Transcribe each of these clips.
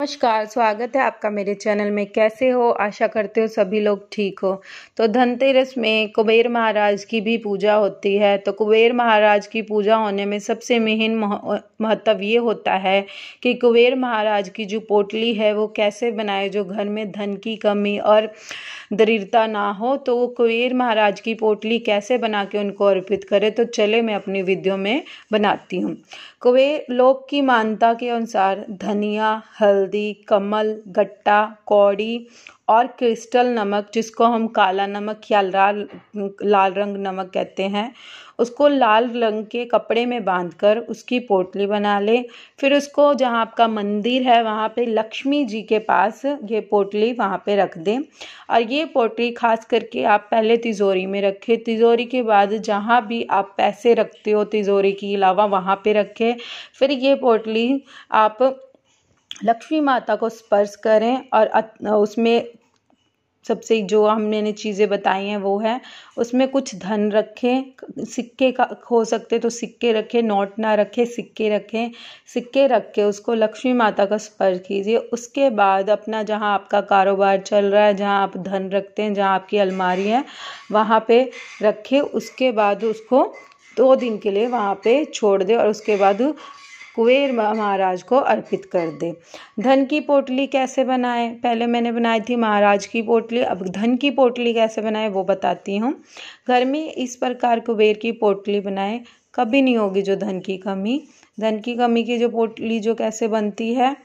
नमस्कार स्वागत है आपका मेरे चैनल में कैसे हो आशा करते हो सभी लोग ठीक हो तो धनतेरस में कुबेर महाराज की भी पूजा होती है तो कुबेर महाराज की पूजा होने में सबसे मेहन महत्व ये होता है कि कुबेर महाराज की जो पोटली है वो कैसे बनाए जो घर में धन की कमी और दरिद्रता ना हो तो वो कुबेर महाराज की पोटली कैसे बना के उनको अर्पित करे तो चले मैं अपनी विधियों में बनाती हूँ कुबेर लोक की मान्यता के अनुसार धनिया हल्द हल्दी कमल गट्टा कौड़ी और क्रिस्टल नमक जिसको हम काला नमक या लाल लाल रंग नमक कहते हैं उसको लाल रंग के कपड़े में बांधकर उसकी पोटली बना लें फिर उसको जहाँ आपका मंदिर है वहाँ पे लक्ष्मी जी के पास ये पोटली वहाँ पे रख दें और ये पोटली खास करके आप पहले तिजोरी में रखें तिजोरी के बाद जहाँ भी आप पैसे रखते हो तिजोरी के अलावा वहाँ पे रखें फिर ये पोटली आप लक्ष्मी माता को स्पर्श करें और उसमें सबसे जो हम मैंने चीज़ें बताई हैं वो है उसमें कुछ धन रखें सिक्के का हो सकते तो सिक्के रखें नोट ना रखें सिक्के रखें सिक्के रख के उसको लक्ष्मी माता का स्पर्श कीजिए उसके बाद अपना जहाँ आपका कारोबार चल रहा है जहाँ आप धन रखते हैं जहाँ आपकी अलमारी है वहाँ पे रखें उसके बाद उसको दो दिन के लिए वहाँ पे छोड़ दे और उसके बाद कुबेर महाराज को अर्पित कर दे धन की पोटली कैसे बनाए पहले मैंने बनाई थी महाराज की पोटली अब धन की पोटली कैसे बनाए वो बताती हूँ घर में इस प्रकार कुबेर की पोटली बनाए कभी नहीं होगी जो धन की कमी धन की कमी की जो पोटली जो कैसे बनती है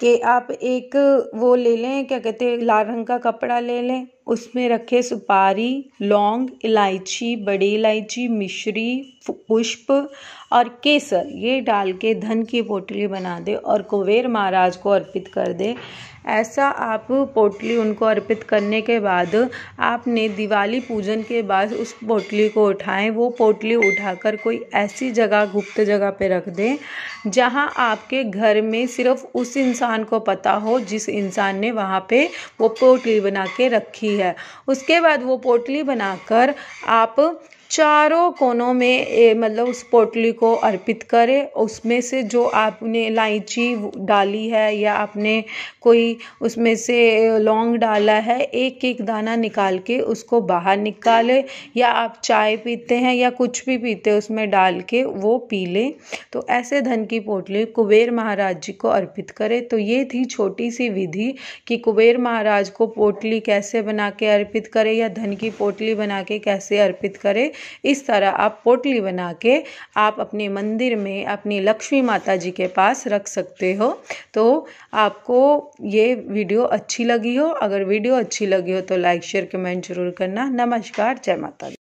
कि आप एक वो ले लें क्या कहते हैं लाल रंग का कपड़ा ले लें उसमें रखे सुपारी लौंग इलायची बड़ी इलायची मिश्री पुष्प और केसर ये डाल के धन की पोटली बना दे और कुबेर महाराज को अर्पित कर दे ऐसा आप पोटली उनको अर्पित करने के बाद आपने दिवाली पूजन के बाद उस पोटली को उठाएं वो पोटली उठाकर कोई ऐसी जगह गुप्त जगह पे रख दें जहां आपके घर में सिर्फ उस इंसान को पता हो जिस इंसान ने वहां पे वो पोटली बना के रखी है उसके बाद वो पोटली बनाकर आप चारों कोनों में मतलब उस पोटली को अर्पित करें उसमें से जो आपने इलायची डाली है या आपने कोई उसमें से लौंग डाला है एक एक दाना निकाल के उसको बाहर निकालें या आप चाय पीते हैं या कुछ भी पीते हैं उसमें डाल के वो पी लें तो ऐसे धन की पोटली कुबेर महाराज जी को अर्पित करें तो ये थी छोटी सी विधि कि कुबेर महाराज को पोटली कैसे बना के अर्पित करें या धन की पोटली बना के कैसे अर्पित करें इस तरह आप पोटली बना के आप अपने मंदिर में अपनी लक्ष्मी माता जी के पास रख सकते हो तो आपको ये वीडियो अच्छी लगी हो अगर वीडियो अच्छी लगी हो तो लाइक शेयर कमेंट जरूर करना नमस्कार जय माता दी